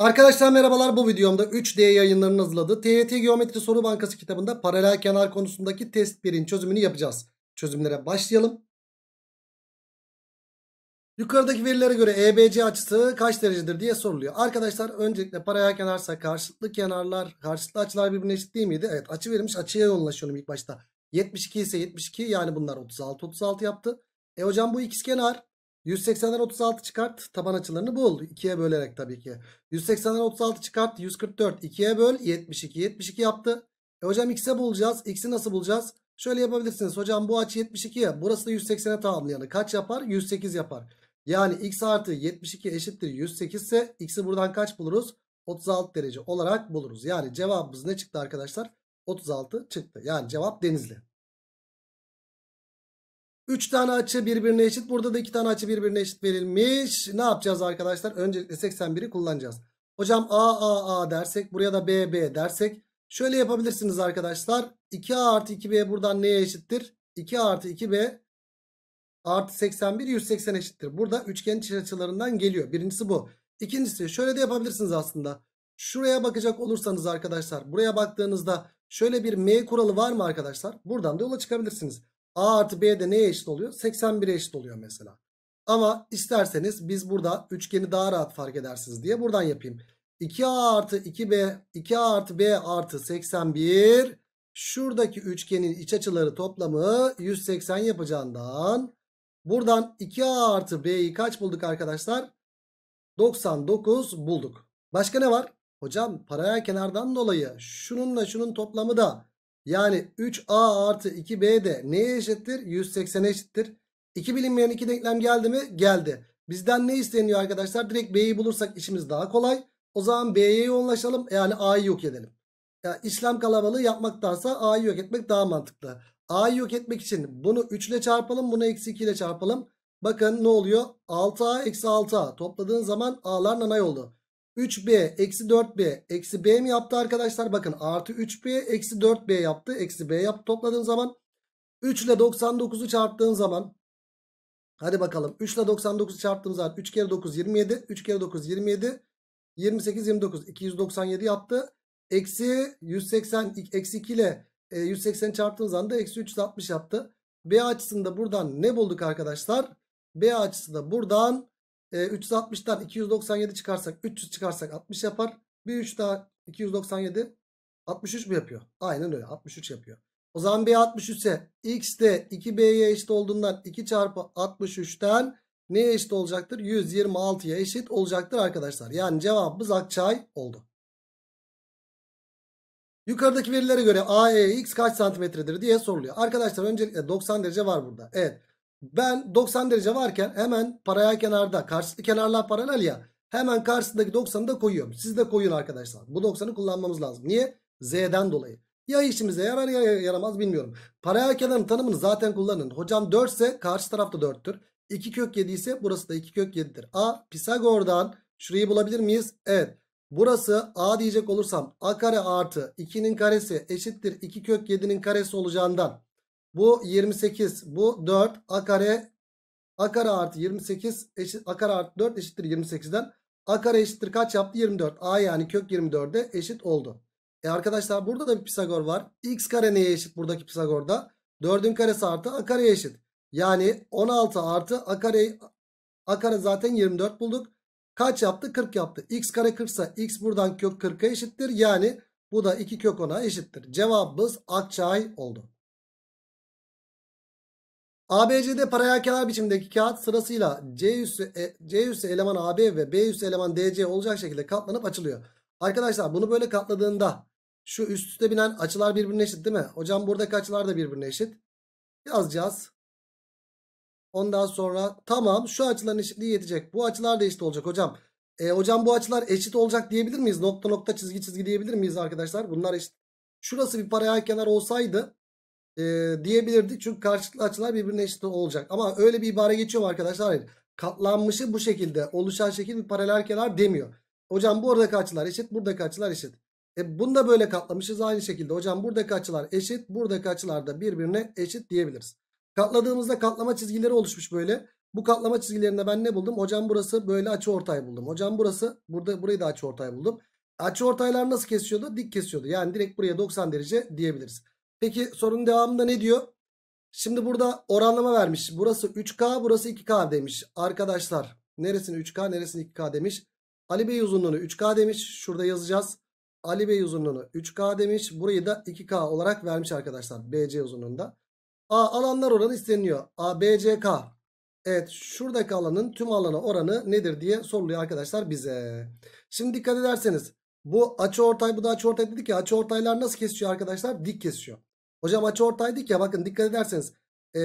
Arkadaşlar merhabalar bu videomda 3D yayınlarının hazırladığı TYT Geometri Soru Bankası kitabında paralel kenar konusundaki test 1'in çözümünü yapacağız. Çözümlere başlayalım. Yukarıdaki verilere göre EBC açısı kaç derecedir diye soruluyor. Arkadaşlar öncelikle paralel kenarsa karşılıklı kenarlar, karşılıklı açılar birbirine eşit değil miydi? Evet açı verilmiş açıya yoğunlaşıyorum ilk başta. 72 ise 72 yani bunlar 36 36 yaptı. E hocam bu kenar. 180'den 36 çıkart. Taban açılarını bul. 2'ye bölerek tabii ki. 180'den 36 çıkart. 144. 2'ye böl. 72. 72 yaptı. E hocam x'e bulacağız. X'i nasıl bulacağız? Şöyle yapabilirsiniz. Hocam bu açı 72 ya. Burası da 180'e tamamlayanı. Kaç yapar? 108 yapar. Yani x artı 72 eşittir 108 ise x'i buradan kaç buluruz? 36 derece olarak buluruz. Yani cevabımız ne çıktı arkadaşlar? 36 çıktı. Yani cevap denizli. 3 tane açı birbirine eşit. Burada da 2 tane açı birbirine eşit verilmiş. Ne yapacağız arkadaşlar? Öncelikle 81'i kullanacağız. Hocam A A A dersek buraya da B B dersek şöyle yapabilirsiniz arkadaşlar. 2A artı 2B buradan neye eşittir? 2 artı 2B artı 81 180 eşittir. Burada üçgen iç açılarından geliyor. Birincisi bu. İkincisi şöyle de yapabilirsiniz aslında. Şuraya bakacak olursanız arkadaşlar buraya baktığınızda şöyle bir M kuralı var mı arkadaşlar? Buradan da yola çıkabilirsiniz. A artı B de neye eşit oluyor? 81'e eşit oluyor mesela. Ama isterseniz biz burada üçgeni daha rahat fark edersiniz diye buradan yapayım. 2A artı 2B 2A artı B artı 81 şuradaki üçgenin iç açıları toplamı 180 yapacağından buradan 2A artı B'yi kaç bulduk arkadaşlar? 99 bulduk. Başka ne var? Hocam paraya kenardan dolayı şununla şunun toplamı da yani 3a artı 2b de neye eşittir? 180'e eşittir. 2 bilinmeyen 2 denklem geldi mi? Geldi. Bizden ne isteniyor arkadaşlar? Direkt b'yi bulursak işimiz daha kolay. O zaman b'ye yoğunlaşalım. Yani a'yı yok edelim. Yani işlem kalabalığı yapmaktansa a'yı yok etmek daha mantıklı. A'yı yok etmek için bunu 3 ile çarpalım. Bunu eksi 2 ile çarpalım. Bakın ne oluyor? 6a eksi 6a. Topladığın zaman a'lar nanay oldu. 3b eksi 4b eksi b mi yaptı arkadaşlar? Bakın artı 3b eksi 4b yaptı. Eksi b yaptı topladığın zaman. 3 ile 99'u çarptığın zaman. Hadi bakalım 3 ile 99'u çarptığım zaman 3 kere 9 27. 3 kere 9 27. 28 29 297 yaptı. Eksi 180 eksi 2 ile 180 e, çarptığım zaman da eksi 360 yaptı. B açısında buradan ne bulduk arkadaşlar? B açısı buradan e, 360'tan 297 çıkarsak 300 çıkarsak 60 yapar. Bir 3 daha 297 63 mu yapıyor? Aynen öyle 63 yapıyor. O zaman B 63 ise x de 2B'ye eşit olduğundan 2 çarpı 63'ten neye eşit olacaktır? 126'ya eşit olacaktır arkadaşlar. Yani cevabımız Akçay oldu. Yukarıdaki verilere göre AEX kaç santimetredir diye soruluyor. Arkadaşlar öncelikle 90 derece var burada. Evet. Ben 90 derece varken hemen paraya kenarda karşılıklı kenarlar paralel ya hemen karşısındaki 90'ı da koyuyorum. Siz de koyun arkadaşlar. Bu 90'ı kullanmamız lazım. Niye? Z'den dolayı. Ya işimize yarar ya yaramaz bilmiyorum. paraya kenarın tanımını zaten kullanın. Hocam 4 ise karşı tarafta 4'tür. 2 kök 7 ise burası da 2 kök 7'dir. A Pisagor'dan şurayı bulabilir miyiz? Evet. Burası A diyecek olursam A kare artı 2'nin karesi eşittir 2 kök 7'nin karesi olacağından bu 28. Bu 4. A kare A kare artı 28 eşit A kare artı 4 eşittir 28'den. A kare eşittir kaç yaptı? 24. A yani kök 24'e eşit oldu. E arkadaşlar burada da bir Pisagor var. X kare neye eşit buradaki Pisagor'da? 4'ün karesi artı A kareye eşit. Yani 16 artı A kare A kare zaten 24 bulduk. Kaç yaptı? 40 yaptı. X kare 40 ise X buradan kök 40'a eşittir. Yani bu da 2 kök 10'a eşittir. Cevabımız Akçay oldu. ABCD paralel kenar biçimindeki kağıt sırasıyla C üssü, e, C üssü eleman AB ve B üssü eleman DC olacak şekilde katlanıp açılıyor. Arkadaşlar bunu böyle katladığında şu üst üste binen açılar birbirine eşit değil mi? Hocam buradaki açılar da birbirine eşit. Yazacağız. Ondan sonra tamam şu açıların eşitliği yetecek. Bu açılar da eşit olacak hocam. E, hocam bu açılar eşit olacak diyebilir miyiz? Nokta nokta çizgi çizgi diyebilir miyiz arkadaşlar? Bunlar eşit. Şurası bir paralelkenar olsaydı e, diyebilirdik. Çünkü karşılıklı açılar birbirine eşit olacak. Ama öyle bir ibare geçiyor mu arkadaşlar? Hayır. Katlanmışı bu şekilde oluşan şekil bir paralel kenar demiyor. Hocam buradaki açılar eşit, buradaki açılar eşit. E bunu da böyle katlamışız aynı şekilde. Hocam buradaki açılar eşit, buradaki açılar da birbirine eşit diyebiliriz. Katladığımızda katlama çizgileri oluşmuş böyle. Bu katlama çizgilerinde ben ne buldum? Hocam burası böyle açı ortay buldum. Hocam burası burada burayı da açı ortay buldum. Açı ortaylar nasıl kesiyordu? Dik kesiyordu. Yani direkt buraya 90 derece diyebiliriz. Peki sorunun devamında ne diyor? Şimdi burada oranlama vermiş. Burası 3K burası 2K demiş. Arkadaşlar neresini 3K neresini 2K demiş. Ali Bey uzunluğunu 3K demiş. Şurada yazacağız. Ali Bey uzunluğunu 3K demiş. Burayı da 2K olarak vermiş arkadaşlar. BC uzunluğunda. A alanlar oranı isteniyor. A, B, C, K. Evet şuradaki alanın tüm alana oranı nedir diye soruluyor arkadaşlar bize. Şimdi dikkat ederseniz bu açı ortay bu da açı ortay dedik ya açı ortaylar nasıl kesiyor arkadaşlar? Dik kesiyor. Hocam açı ortaydık ki, bakın dikkat ederseniz. E,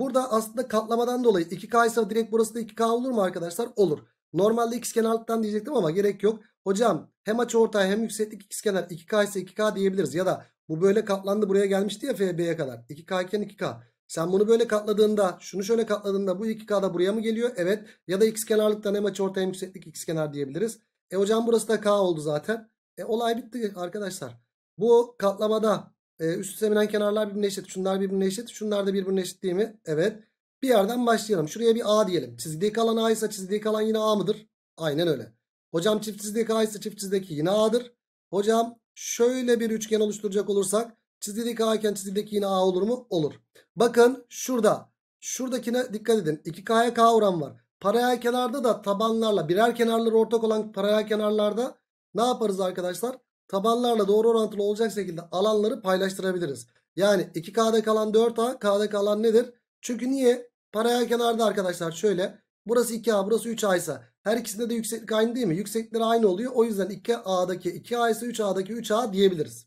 burada aslında katlamadan dolayı 2K ise direkt burası da 2K olur mu arkadaşlar? Olur. Normalde x kenarlıktan diyecektim ama gerek yok. Hocam hem açı ortay hem yükseklik x kenar 2K ise 2K diyebiliriz. Ya da bu böyle katlandı buraya gelmişti ya FB'ye kadar. 2K iken 2K. Sen bunu böyle katladığında şunu şöyle katladığında bu 2K da buraya mı geliyor? Evet. Ya da x kenarlıktan hem açı ortay hem yükseklik x kenar diyebiliriz. E hocam burası da K oldu zaten. E olay bitti arkadaşlar. Bu katlamada e, üst seminen kenarlar birbirine eşit. Şunlar birbirine eşit. Şunlar da birbirine eşit değil mi? Evet. Bir yerden başlayalım. Şuraya bir A diyelim. Çizgiye kalan A ise çizgiye kalan yine A mıdır? Aynen öyle. Hocam çift çizdeki A ise çift çizdeki yine A'dır. Hocam şöyle bir üçgen oluşturacak olursak çizdeki A iken çizdeki yine A olur mu? Olur. Bakın şurada. Şuradakine dikkat edin. 2K'ya K oran var. Paralel kenarda da tabanlarla birer kenarları ortak olan paralel kenarlarda ne yaparız arkadaşlar? tabanlarla doğru orantılı olacak şekilde alanları paylaştırabiliriz. Yani 2K'da kalan 4A K'da kalan nedir? Çünkü niye? Paraya kenarda arkadaşlar şöyle burası 2A burası 3A ise her ikisinde de yükseklik aynı değil mi? Yükseklikler aynı oluyor. O yüzden 2A'daki 2A ise 3A'daki 3A diyebiliriz.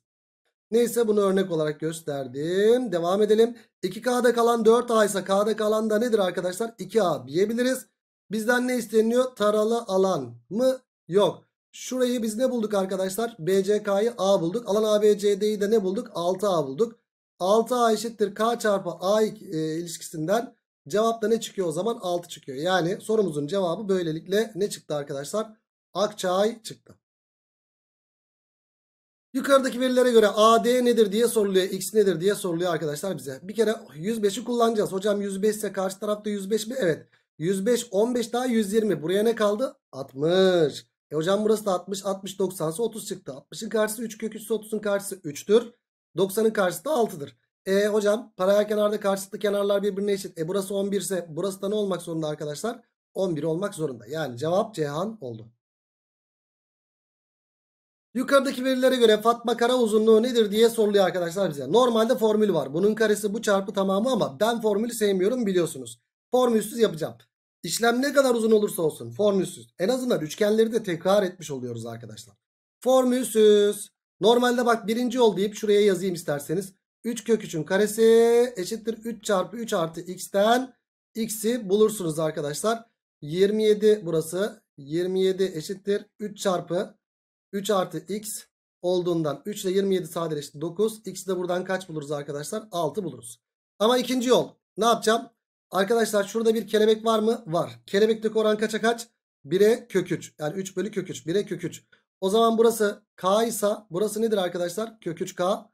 Neyse bunu örnek olarak gösterdim. Devam edelim. 2K'da kalan 4A ise K'da kalan da nedir arkadaşlar? 2A diyebiliriz. Bizden ne isteniyor? Taralı alan mı? Yok. Şurayı biz ne bulduk arkadaşlar? BCK'yı A bulduk. Alan ABCD'yi de ne bulduk? 6A bulduk. 6A eşittir K çarpı A e, ilişkisinden cevap da ne çıkıyor o zaman? 6 çıkıyor. Yani sorumuzun cevabı böylelikle ne çıktı arkadaşlar? Akçay çıktı. Yukarıdaki verilere göre AD nedir diye soruluyor. X nedir diye soruluyor arkadaşlar bize. Bir kere 105'i kullanacağız. Hocam 105 ise karşı tarafta 105 mi? Evet. 105, 15 daha 120. Buraya ne kaldı? 60. E hocam burası da 60, 60, 90 ise 30 çıktı. 60'ın karşısı 3 kök 3 30'un karşısı 3'tür. 90'ın karşısı da 6'dır. E hocam paralel kenarda karşılıklı kenarlar birbirine eşit. E burası 11 ise burası da ne olmak zorunda arkadaşlar? 11 olmak zorunda. Yani cevap Cihan oldu. Yukarıdaki verilere göre Fatma Kara uzunluğu nedir diye soruluyor arkadaşlar bize. Normalde formül var. Bunun karesi bu çarpı tamamı ama ben formülü sevmiyorum biliyorsunuz. Formülsüz yapacağım. İşlem ne kadar uzun olursa olsun formülsüz. En azından üçgenleri de tekrar etmiş oluyoruz arkadaşlar. Formülsüz. Normalde bak birinci yol deyip şuraya yazayım isterseniz. 3 kök 3'ün karesi eşittir 3 çarpı 3 artı x'ten x'i bulursunuz arkadaşlar. 27 burası 27 eşittir 3 çarpı 3 artı x olduğundan 3 ile 27 sadeleşti 9. X'i de buradan kaç buluruz arkadaşlar? 6 buluruz. Ama ikinci yol ne yapacağım? Arkadaşlar şurada bir kelebek var mı? Var. Kelebekteki oran kaça kaç? 1'e kök 3. Yani 3 bölü kök 3. 1'e kök 3. O zaman burası k ise burası nedir arkadaşlar? Kök 3k.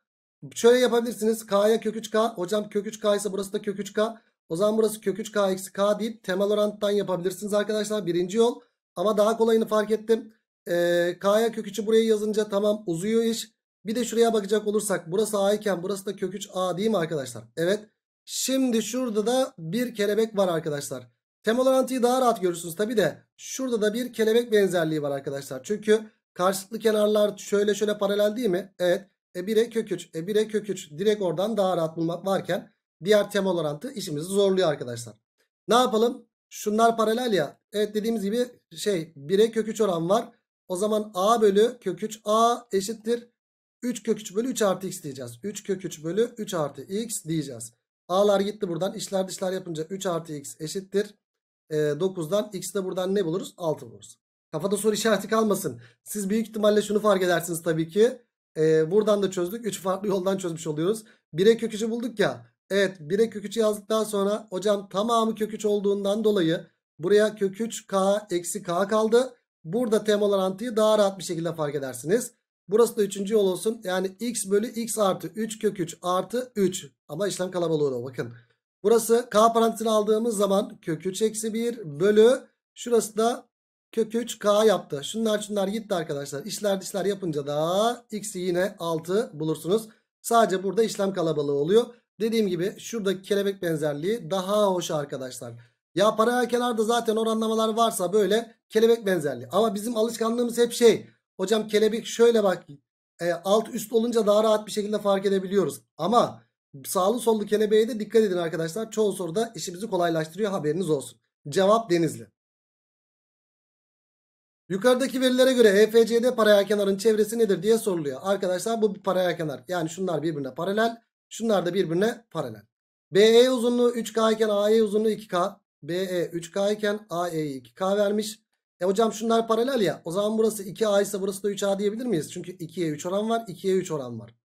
Şöyle yapabilirsiniz. K'ya kök 3k. Hocam kök 3k ise burası da kök 3k. O zaman burası kök 3k eksi k deyip temel oranttan yapabilirsiniz arkadaşlar. Birinci yol. Ama daha kolayını fark ettim. Ee, k'ya kök 3'ü buraya yazınca tamam uzuyor iş. Bir de şuraya bakacak olursak burası a iken burası da kök 3a değil mi arkadaşlar? Evet. Şimdi şurada da bir kelebek var arkadaşlar. Temel orantıyı daha rahat görürsünüz tabi de şurada da bir kelebek benzerliği var arkadaşlar. Çünkü karşılıklı kenarlar şöyle şöyle paralel değil mi? Evet. E 1'e kök 3. E 1'e kök 3. Direkt oradan daha rahat bulmak varken diğer temel orantı işimizi zorluyor arkadaşlar. Ne yapalım? Şunlar paralel ya. Evet dediğimiz gibi şey 1'e kök 3 oran var. O zaman a bölü kök 3 a eşittir. 3 kök 3 bölü 3 artı x diyeceğiz. 3 kök 3 bölü 3 artı x diyeceğiz. A'lar gitti buradan. İçler dışlar yapınca 3 artı x eşittir. E, ee, 9'dan x de buradan ne buluruz? 6 buluruz. Kafada soru işareti kalmasın. Siz büyük ihtimalle şunu fark edersiniz tabii ki. E, buradan da çözdük. 3 farklı yoldan çözmüş oluyoruz. 1'e kök 3'ü bulduk ya. Evet 1'e kök 3'ü yazdıktan sonra hocam tamamı kök 3 olduğundan dolayı buraya kök 3k eksi k kaldı. Burada temolar antıyı daha rahat bir şekilde fark edersiniz. Burası da üçüncü yol olsun. Yani x bölü x artı 3 kök 3 artı 3. Ama işlem kalabalığı da bakın. Burası k parantezini aldığımız zaman kök 3 eksi 1 bölü. Şurası da kök 3 k yaptı. Şunlar şunlar gitti arkadaşlar. İşler dişler yapınca da x'i yine 6 bulursunuz. Sadece burada işlem kalabalığı oluyor. Dediğim gibi şurada kelebek benzerliği daha hoş arkadaşlar. Ya paralel kenarda zaten oranlamalar varsa böyle kelebek benzerliği. Ama bizim alışkanlığımız hep şey Hocam kelebek şöyle bak e, alt üst olunca daha rahat bir şekilde fark edebiliyoruz. Ama sağlı sollu kelebeğe de dikkat edin arkadaşlar. Çoğu soruda işimizi kolaylaştırıyor haberiniz olsun. Cevap Denizli. Yukarıdaki verilere göre EFC'de paralel kenarın çevresi nedir diye soruluyor. Arkadaşlar bu bir paralel kenar. Yani şunlar birbirine paralel. Şunlar da birbirine paralel. BE uzunluğu 3K iken AE uzunluğu 2K. BE 3K iken AE 2K vermiş. E hocam şunlar paralel ya. O zaman burası 2A ise burası da 3A diyebilir miyiz? Çünkü 2'ye 3 oran var. 2'ye 3 oran var.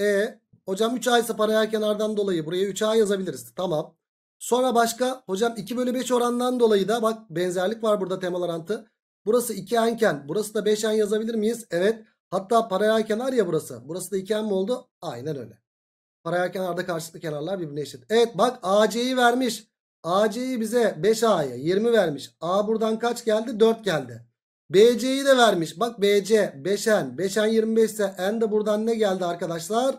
E hocam 3A ise paralel kenardan dolayı buraya 3A yazabiliriz. Tamam. Sonra başka hocam 2 bölü 5 orandan dolayı da bak benzerlik var burada temel orantı. Burası 2N iken burası da 5N yazabilir miyiz? Evet. Hatta paralel kenar ya burası. Burası da 2N mi oldu? Aynen öyle. Paralel kenarda karşılıklı kenarlar birbirine eşit. Evet bak AC'yi vermiş. AC'yi bize 5A'ya 20 vermiş. A buradan kaç geldi? 4 geldi. BC'yi de vermiş. Bak BC 5N. 5N 25 ise N de buradan ne geldi arkadaşlar?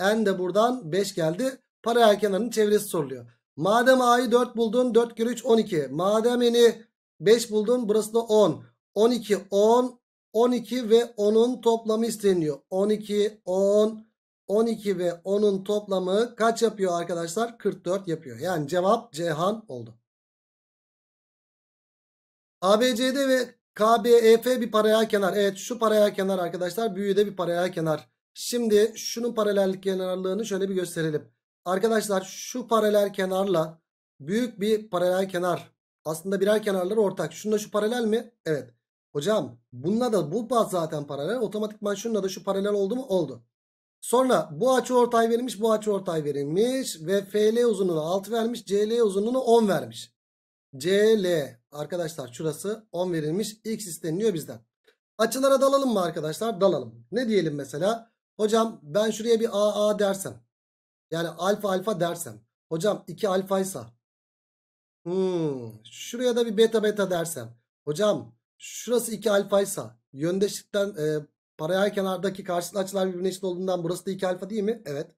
N de buradan 5 geldi. Paralel kenarın çevresi soruluyor. Madem A'yı 4 buldun 4 kere 3 12. Madem N'i 5 buldun burası da 10. 12 10 12 ve 10'un toplamı isteniyor. 12 10 12 ve 10'un toplamı kaç yapıyor arkadaşlar? 44 yapıyor. Yani cevap Cihan oldu. ABCD ve KBEF bir paralel kenar. Evet şu paralel kenar arkadaşlar. Büyüğü de bir paralel kenar. Şimdi şunun paralellik kenarlığını şöyle bir gösterelim. Arkadaşlar şu paralel kenarla büyük bir paralel kenar. Aslında birer kenarları ortak. Şununla şu paralel mi? Evet. Hocam bununla da bu zaten paralel. Otomatikman şununla da şu paralel oldu mu? Oldu. Sonra bu açı ortay verilmiş, bu açı ortay verilmiş ve FL uzunluğunu 6 vermiş, CL uzunluğunu 10 vermiş. CL arkadaşlar şurası 10 verilmiş. X isteniliyor bizden. Açılara dalalım mı arkadaşlar? Dalalım. Ne diyelim mesela? Hocam ben şuraya bir AA dersem. Yani alfa alfa dersem. Hocam 2 alfaysa. Hmm, şuraya da bir beta beta dersem. Hocam şurası 2 alfaysa. Yöndeşlikten e, Paralel kenardaki karşılıklı açılar birbirine eşit olduğundan burası da 2 alfa değil mi? Evet.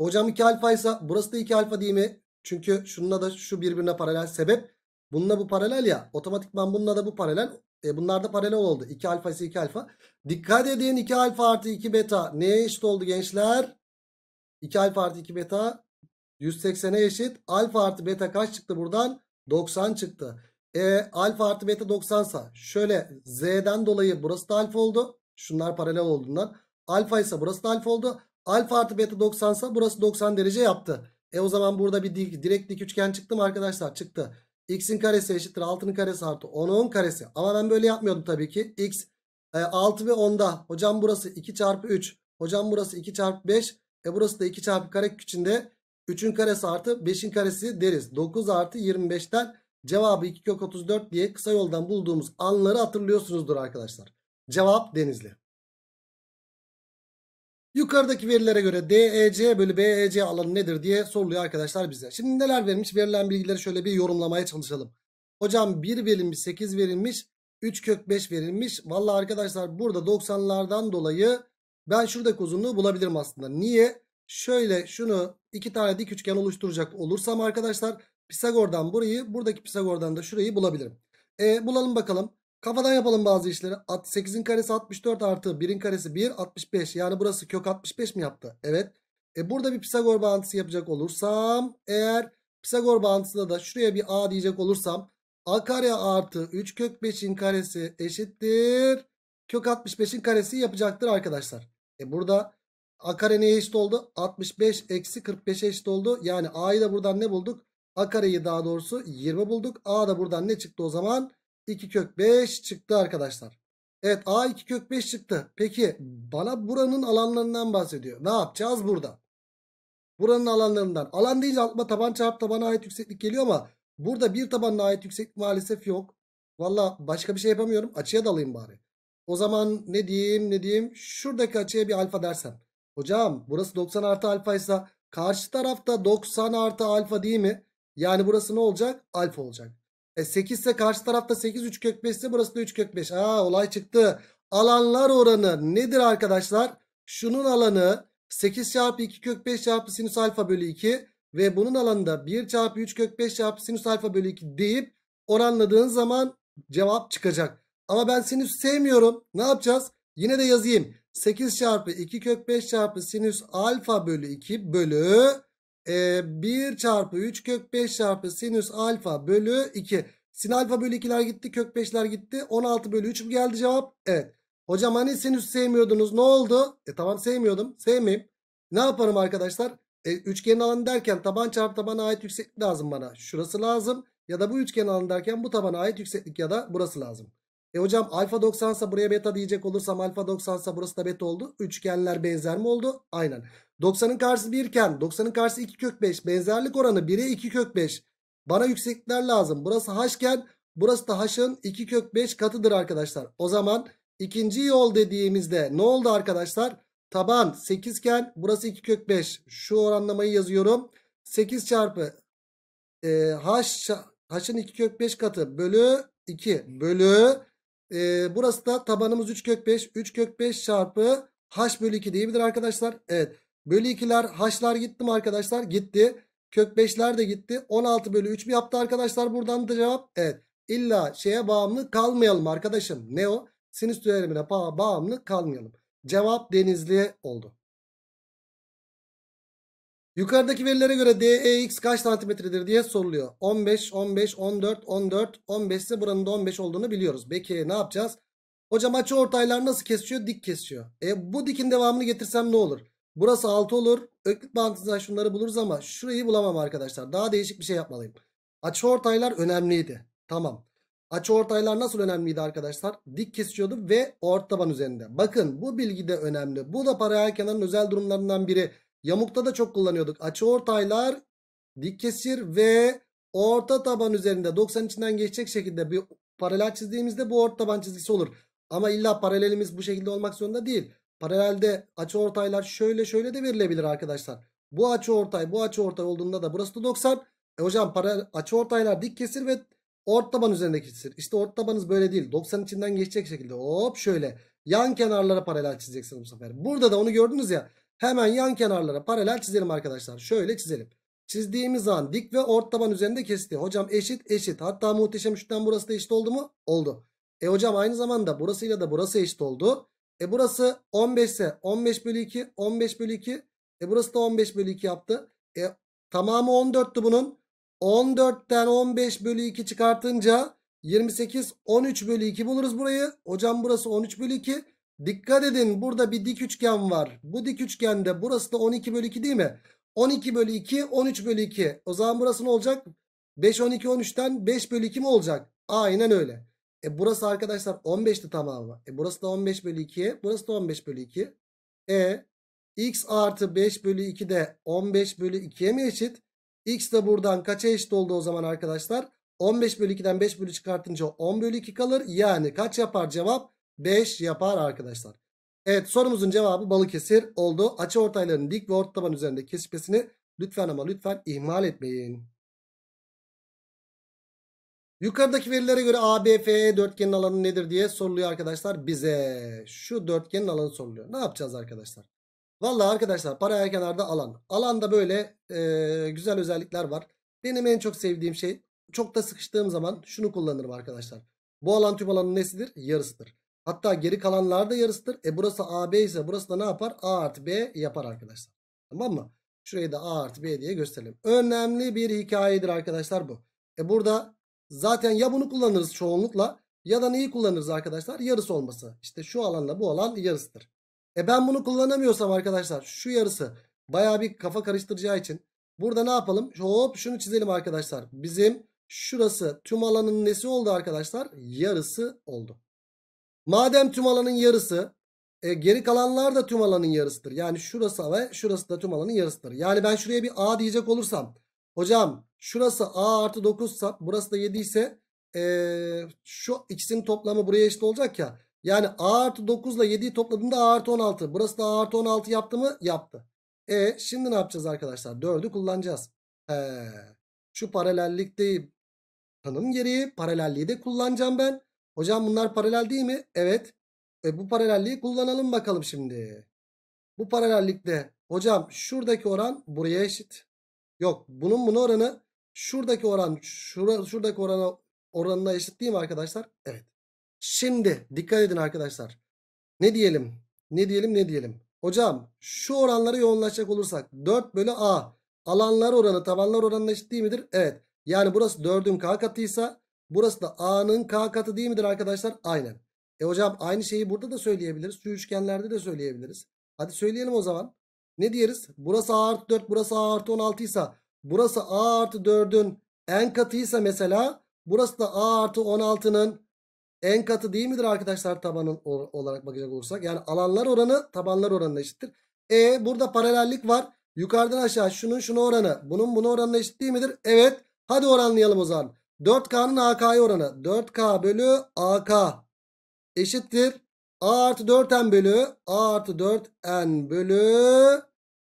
Hocam 2 alfa ise burası da 2 alfa değil mi? Çünkü şununla da şu birbirine paralel sebep. Bununla bu paralel ya. Otomatikman bununla da bu paralel. E bunlar da paralel oldu. 2 alfa ise 2 alfa. Dikkat edin 2 alfa artı 2 beta neye eşit oldu gençler? 2 alfa artı 2 beta 180'e eşit. Alfa artı beta kaç çıktı buradan? 90 çıktı. E alfa artı beta 90 sa şöyle z'den dolayı burası da alfa oldu. Şunlar paralel olduğundan. Alfa ise burası da alfa oldu. Alfa artı beta 90 ise burası 90 derece yaptı. E o zaman burada bir dik, direkt dik üçgen çıktı mı arkadaşlar? Çıktı. X'in karesi eşittir 6'nın karesi artı 10'un karesi. Ama ben böyle yapmıyordum tabii ki. X e, 6 ve 10'da. Hocam burası 2 çarpı 3. Hocam burası 2 çarpı 5. E burası da 2 çarpı karek içinde 3'ün karesi artı 5'in karesi deriz. 9 artı 25'ten cevabı 2 kök 34 diye kısa yoldan bulduğumuz anları hatırlıyorsunuzdur arkadaşlar. Cevap Denizli. Yukarıdaki verilere göre DEC bölü BEC alanı nedir diye soruluyor arkadaşlar bize. Şimdi neler verilmiş? Verilen bilgileri şöyle bir yorumlamaya çalışalım. Hocam 1 verilmiş, 8 verilmiş, 3 kök 5 verilmiş. Valla arkadaşlar burada 90'lardan dolayı ben şuradaki uzunluğu bulabilirim aslında. Niye? Şöyle şunu iki tane dik üçgen oluşturacak olursam arkadaşlar Pisagor'dan burayı, buradaki Pisagor'dan da şurayı bulabilirim. E, bulalım bakalım. Kafadan yapalım bazı işleri. 8'in karesi 64 artı 1'in karesi 1 65. Yani burası kök 65 mi yaptı? Evet. E burada bir Pisagor bağıntısı yapacak olursam eğer Pisagor bağıntısında da şuraya bir a diyecek olursam a kare artı 3 kök 5'in karesi eşittir. Kök 65'in karesi yapacaktır arkadaşlar. E burada a kare neye eşit oldu? 65 eksi 45'e eşit oldu. Yani a'yı da buradan ne bulduk? A kareyi daha doğrusu 20 bulduk. A da buradan ne çıktı o zaman? 2 kök 5 çıktı arkadaşlar. Evet A 2 kök 5 çıktı. Peki bana buranın alanlarından bahsediyor. Ne yapacağız burada? Buranın alanlarından. Alan deyince aklıma taban çarp tabana ait yükseklik geliyor ama burada bir tabanla ait yükseklik maalesef yok. Valla başka bir şey yapamıyorum. Açıya dalayım bari. O zaman ne diyeyim ne diyeyim. Şuradaki açıya bir alfa dersem. Hocam burası 90 artı alfa ise karşı tarafta 90 artı alfa değil mi? Yani burası ne olacak? Alfa olacak. E 8 ise karşı tarafta 8 3 kök 5 ise burası da 3 kök 5. Aa olay çıktı. Alanlar oranı nedir arkadaşlar? Şunun alanı 8 çarpı 2 kök 5 çarpı sinüs alfa bölü 2 ve bunun alanında 1 çarpı 3 kök 5 çarpı sinüs alfa bölü 2 deyip oranladığın zaman cevap çıkacak. Ama ben sinüs sevmiyorum. Ne yapacağız? Yine de yazayım. 8 çarpı 2 kök 5 çarpı sinüs alfa bölü 2 bölü e, ee, 1 çarpı 3 kök 5 çarpı sinüs alfa bölü 2. Sin alfa bölü 2'ler gitti kök 5'ler gitti. 16 bölü 3 mü geldi cevap? Evet. Hocam hani sinüs sevmiyordunuz ne oldu? E tamam sevmiyordum sevmeyeyim. Ne yaparım arkadaşlar? E, üçgen alanı derken taban çarpı tabana ait yükseklik lazım bana. Şurası lazım. Ya da bu üçgen alanı derken bu tabana ait yükseklik ya da burası lazım. E hocam alfa 90 ise buraya beta diyecek olursam alfa 90 ise burası da beta oldu. Üçgenler benzer mi oldu? Aynen. 90'ın karşısı 1 iken 90'ın karşısı 2 kök 5. Benzerlik oranı 1'e 2 kök 5. Bana yükseklikler lazım. Burası h iken burası da haşın 2 kök 5 katıdır arkadaşlar. O zaman ikinci yol dediğimizde ne oldu arkadaşlar? Taban 8 iken burası 2 kök 5. Şu oranlamayı yazıyorum. 8 çarpı e, h, h'ın 2 kök 5 katı bölü 2 bölü e, burası da tabanımız 3 kök 5. 3 kök 5 çarpı haş bölü 2 diyebilir arkadaşlar. Evet. Bölü 2'ler haşlar gitti mi arkadaşlar? Gitti. Kök 5'ler de gitti. 16 bölü 3 mi yaptı arkadaşlar? Buradan da cevap evet. İlla şeye bağımlı kalmayalım arkadaşım. Ne o? Sinüs teoremine bağımlı kalmayalım. Cevap denizli oldu. Yukarıdaki verilere göre DEX kaç santimetredir diye soruluyor. 15, 15, 14, 14, 15 ise buranın da 15 olduğunu biliyoruz. Peki ne yapacağız? Hocam açı ortaylar nasıl kesiyor? Dik kesiyor. E bu dikin devamını getirsem ne olur? Burası 6 olur. Öklit bağıntısından şunları buluruz ama şurayı bulamam arkadaşlar. Daha değişik bir şey yapmalıyım. Açı ortaylar önemliydi. Tamam. Açı ortaylar nasıl önemliydi arkadaşlar? Dik kesiyordu ve orta taban üzerinde. Bakın bu bilgi de önemli. Bu da paralel kenarın özel durumlarından biri. Yamukta da çok kullanıyorduk. Açı ortaylar dik kesir ve orta taban üzerinde 90 içinden geçecek şekilde bir paralel çizdiğimizde bu orta taban çizgisi olur. Ama illa paralelimiz bu şekilde olmak zorunda değil. Paralelde açıortaylar şöyle şöyle de verilebilir arkadaşlar. Bu açıortay, bu açıortay olduğunda da burası da 90. E hocam paralel açıortaylar dik kesir ve ort taban üzerinde kesir. İşte ort tabanınız böyle değil. 90 içinden geçecek şekilde hop şöyle yan kenarlara paralel çizeceksiniz bu sefer. Burada da onu gördünüz ya. Hemen yan kenarlara paralel çizelim arkadaşlar. Şöyle çizelim. Çizdiğimiz an dik ve ort taban üzerinde kesti. Hocam eşit eşit. Hatta muhteşem üçten burası da eşit oldu mu? Oldu. E hocam aynı zamanda burasıyla da burası eşit oldu. E burası 15 ise 15 bölü 2 15 bölü 2. E burası da 15 bölü 2 yaptı. E tamamı 14'tü bunun. 14'ten 15 bölü 2 çıkartınca 28 13 bölü 2 buluruz burayı. Hocam burası 13 bölü 2. Dikkat edin burada bir dik üçgen var. Bu dik üçgende burası da 12 bölü 2 değil mi? 12 bölü 2 13 bölü 2. O zaman burası ne olacak? 5 12 13'ten 5 bölü 2 mi olacak? Aynen öyle. E burası arkadaşlar 15'ti tamamı. E burası da 15 bölü 2. Burası da 15 bölü 2. E x artı 5 bölü 2 de 15 bölü 2'ye mi eşit? x de buradan kaça eşit oldu o zaman arkadaşlar? 15 bölü 2'den 5 bölü çıkartınca 10 bölü 2 kalır. Yani kaç yapar cevap? 5 yapar arkadaşlar. Evet sorumuzun cevabı Balıkesir oldu. Açı ortaylarının dik ve orta taban üzerinde kesişmesini lütfen ama lütfen ihmal etmeyin. Yukarıdaki verilere göre ABFE dörtgenin alanı nedir diye soruluyor arkadaşlar bize. Şu dörtgenin alanı soruluyor. Ne yapacağız arkadaşlar? Vallahi arkadaşlar paralel kenarda alan. Alanda böyle e, güzel özellikler var. Benim en çok sevdiğim şey çok da sıkıştığım zaman şunu kullanırım arkadaşlar. Bu alan tüm alanın nesidir? Yarısıdır. Hatta geri kalanlar da yarısıdır. E burası AB ise burası da ne yapar? A artı B yapar arkadaşlar. Tamam mı? Şurayı da A artı B diye gösterelim. Önemli bir hikayedir arkadaşlar bu. E burada Zaten ya bunu kullanırız çoğunlukla ya da neyi kullanırız arkadaşlar? Yarısı olması. İşte şu alanla bu alan yarısıdır. E ben bunu kullanamıyorsam arkadaşlar şu yarısı baya bir kafa karıştıracağı için burada ne yapalım? Hop şunu çizelim arkadaşlar. Bizim şurası tüm alanın nesi oldu arkadaşlar? Yarısı oldu. Madem tüm alanın yarısı e, geri kalanlar da tüm alanın yarısıdır. Yani şurası ve şurası da tüm alanın yarısıdır. Yani ben şuraya bir A diyecek olursam Hocam şurası a artı 9 ise burası da 7 ise ee, şu ikisinin toplamı buraya eşit olacak ya. Yani a artı 9 ile 7'yi topladığımda a artı 16. Burası da a artı 16 yaptı mı? Yaptı. E şimdi ne yapacağız arkadaşlar? 4'ü kullanacağız. Ee, şu paralellikte tanım gereği paralelliği de kullanacağım ben. Hocam bunlar paralel değil mi? Evet. E, bu paralelliği kullanalım bakalım şimdi. Bu paralellikte hocam şuradaki oran buraya eşit. Yok bunun bunun oranı şuradaki oran şura, şuradaki orana oranına eşit değil mi arkadaşlar? Evet. Şimdi dikkat edin arkadaşlar. Ne diyelim? Ne diyelim ne diyelim? Hocam şu oranları yoğunlaşacak olursak 4 bölü A alanlar oranı tabanlar oranına eşit değil midir? Evet. Yani burası 4'ün K katıysa burası da A'nın K katı değil midir arkadaşlar? Aynen. E hocam aynı şeyi burada da söyleyebiliriz. Şu üçgenlerde de söyleyebiliriz. Hadi söyleyelim o zaman. Ne diyoruz? Burası A artı 4 burası A artı 16 ise burası A artı 4'ün en katıysa mesela burası da A artı 16'nın en katı değil midir arkadaşlar tabanın olarak bakacak olursak? Yani alanlar oranı tabanlar oranına eşittir. E burada paralellik var. Yukarıdan aşağı şunun şunu oranı bunun bunu oranına eşit değil midir? Evet. Hadi oranlayalım o zaman. 4K'nın AK'ya oranı 4K bölü AK eşittir. A artı 4N bölü A artı 4N bölü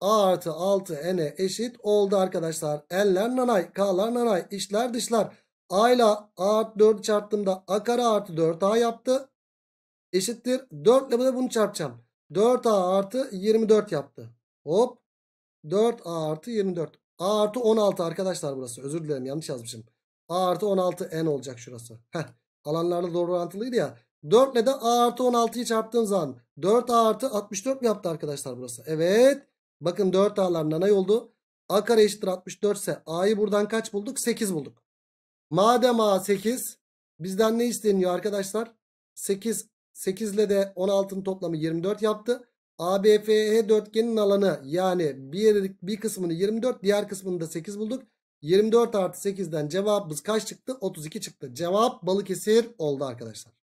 A artı 6 n eşit oldu arkadaşlar. N'ler nanay, K'lar nanay, içler dışlar. A ile A artı 4'ü çarptığımda A kare artı 4A yaptı. Eşittir. 4 ile bunu çarpacağım. 4A artı 24 yaptı. Hop. 4A artı 24. A artı 16 arkadaşlar burası. Özür dilerim yanlış yazmışım. A artı 16 N olacak şurası. Heh. Alanlarla doğru orantılıydı ya. 4 ile de A artı 16'yı çarptığım zaman 4A artı 64 mi yaptı arkadaşlar burası? Evet. Bakın 4 A'lar nanay oldu. A kare eşittir 64 ise A'yı buradan kaç bulduk? 8 bulduk. Madem A 8 bizden ne isteniyor arkadaşlar? 8 8 ile de 16'nın toplamı 24 yaptı. ABFE dörtgenin alanı yani bir, bir kısmını 24 diğer kısmını da 8 bulduk. 24 artı 8'den cevabımız kaç çıktı? 32 çıktı. Cevap Balıkesir oldu arkadaşlar.